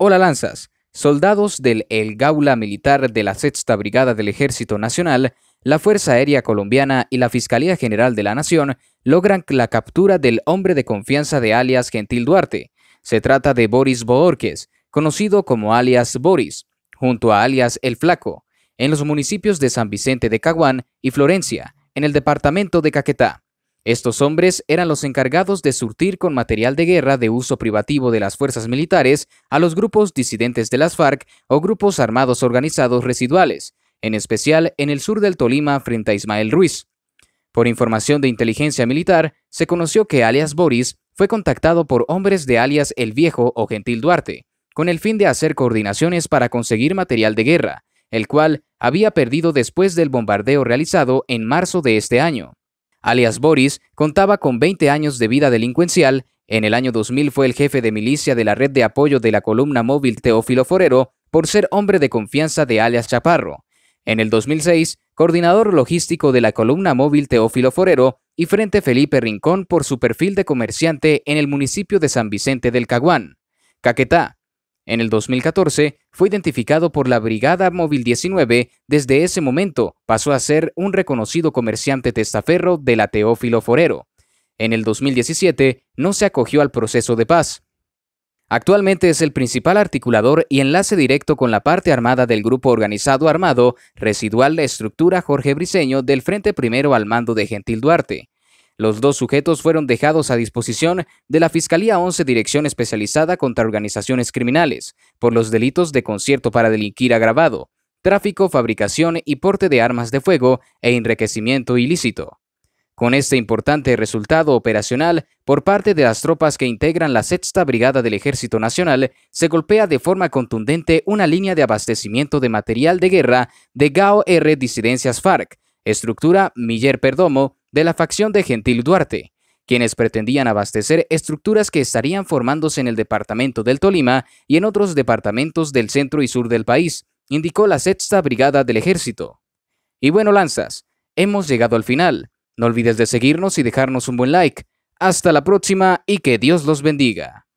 Hola Lanzas, soldados del El Gaula Militar de la Sexta Brigada del Ejército Nacional, la Fuerza Aérea Colombiana y la Fiscalía General de la Nación logran la captura del hombre de confianza de alias Gentil Duarte. Se trata de Boris borques conocido como alias Boris, junto a alias El Flaco, en los municipios de San Vicente de Caguán y Florencia, en el departamento de Caquetá. Estos hombres eran los encargados de surtir con material de guerra de uso privativo de las fuerzas militares a los grupos disidentes de las FARC o grupos armados organizados residuales, en especial en el sur del Tolima frente a Ismael Ruiz. Por información de inteligencia militar, se conoció que alias Boris fue contactado por hombres de alias El Viejo o Gentil Duarte, con el fin de hacer coordinaciones para conseguir material de guerra, el cual había perdido después del bombardeo realizado en marzo de este año alias Boris, contaba con 20 años de vida delincuencial. En el año 2000 fue el jefe de milicia de la red de apoyo de la columna móvil Teófilo Forero por ser hombre de confianza de alias Chaparro. En el 2006, coordinador logístico de la columna móvil Teófilo Forero y Frente Felipe Rincón por su perfil de comerciante en el municipio de San Vicente del Caguán. Caquetá, en el 2014 fue identificado por la Brigada Móvil 19. Desde ese momento pasó a ser un reconocido comerciante testaferro de la Teófilo Forero. En el 2017 no se acogió al proceso de paz. Actualmente es el principal articulador y enlace directo con la parte armada del grupo organizado armado residual de estructura Jorge Briseño del Frente Primero al mando de Gentil Duarte. Los dos sujetos fueron dejados a disposición de la Fiscalía 11 Dirección Especializada contra Organizaciones Criminales por los delitos de concierto para delinquir agravado, tráfico, fabricación y porte de armas de fuego e enriquecimiento ilícito. Con este importante resultado operacional por parte de las tropas que integran la Sexta Brigada del Ejército Nacional, se golpea de forma contundente una línea de abastecimiento de material de guerra de GAO-R Disidencias FARC, estructura Miller Perdomo, de la facción de Gentil Duarte, quienes pretendían abastecer estructuras que estarían formándose en el departamento del Tolima y en otros departamentos del centro y sur del país, indicó la sexta brigada del ejército. Y bueno, lanzas, hemos llegado al final. No olvides de seguirnos y dejarnos un buen like. Hasta la próxima y que Dios los bendiga.